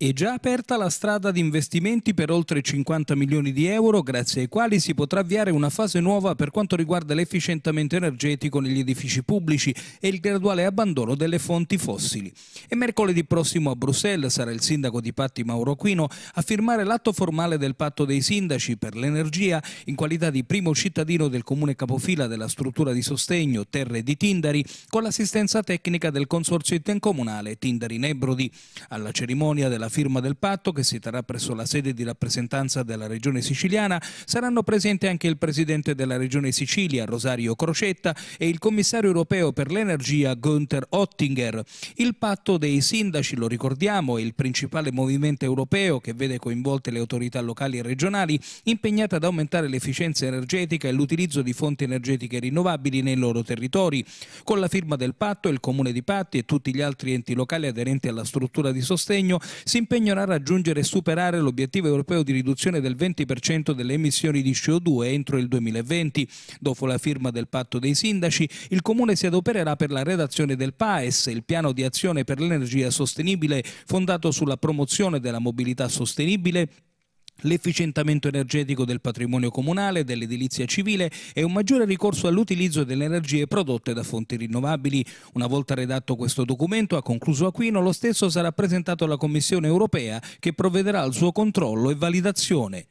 È già aperta la strada di investimenti per oltre 50 milioni di euro, grazie ai quali si potrà avviare una fase nuova per quanto riguarda l'efficientamento energetico negli edifici pubblici e il graduale abbandono delle fonti fossili. E mercoledì prossimo a Bruxelles sarà il sindaco di Patti Mauro Quino a firmare l'atto formale del patto dei sindaci per l'energia in qualità di primo cittadino del comune capofila della struttura di sostegno Terre di Tindari con l'assistenza tecnica del consorzio intercomunale Tindari Nebrodi. Alla cerimonia della alla firma del patto, che si terrà presso la sede di rappresentanza della Regione siciliana, saranno presenti anche il Presidente della Regione Sicilia, Rosario Crocetta, e il Commissario europeo per l'energia, Günther Oettinger. Il patto dei sindaci, lo ricordiamo, è il principale movimento europeo che vede coinvolte le autorità locali e regionali, impegnate ad aumentare l'efficienza energetica e l'utilizzo di fonti energetiche rinnovabili nei loro territori. Con la firma del patto, il Comune di Patti e tutti gli altri enti locali aderenti alla struttura di sostegno si impegnerà a raggiungere e superare l'obiettivo europeo di riduzione del 20% delle emissioni di CO2 entro il 2020. Dopo la firma del patto dei sindaci, il Comune si adopererà per la redazione del PAES, il piano di azione per l'energia sostenibile fondato sulla promozione della mobilità sostenibile l'efficientamento energetico del patrimonio comunale, dell'edilizia civile e un maggiore ricorso all'utilizzo delle energie prodotte da fonti rinnovabili. Una volta redatto questo documento, ha concluso Aquino, lo stesso sarà presentato alla Commissione europea che provvederà al suo controllo e validazione.